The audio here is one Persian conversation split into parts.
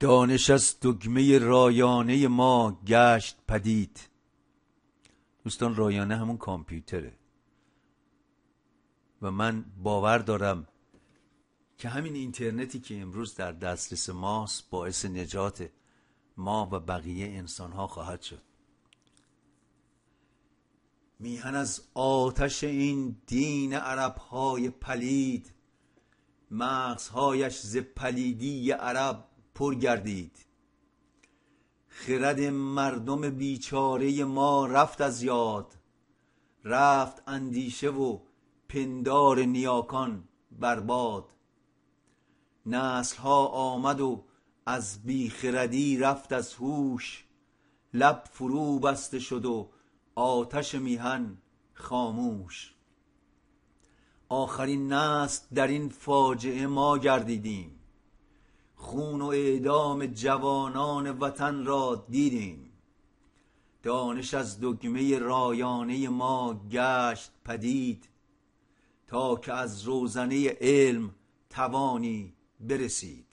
دانش از دگمه رایانه ما گشت پدید دوستان رایانه همون کامپیوتره و من باور دارم که همین اینترنتی که امروز در دسترس ماست باعث نجات ما و بقیه انسانها خواهد شد میهن از آتش این دین عربهای پلید مغزهایش ز پلیدی عرب پر گردید خرد مردم بیچاره ما رفت از یاد رفت اندیشه و پندار نیاکان برباد نسل ها آمد و از بیخردی رفت از هوش لب فرو بسته شد و آتش میهن خاموش آخرین نسل در این فاجعه ما گردیدیم خون و اعدام جوانان وطن را دیدیم دانش از دگمه رایانه ما گشت پدید تا که از روزنه علم توانی برسید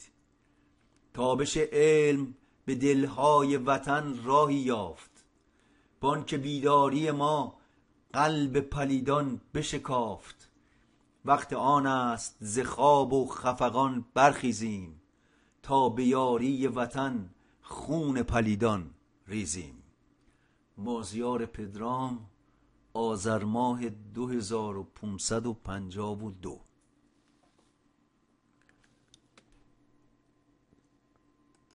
تابش علم به دلهای وطن راهی یافت بانک بیداری ما قلب پلیدان بشکافت وقت آن است ز خواب و خفقان برخیزیم تا به یاری وطن خون پلیدان ریزیم مازیار پدرام آذر ماه 2552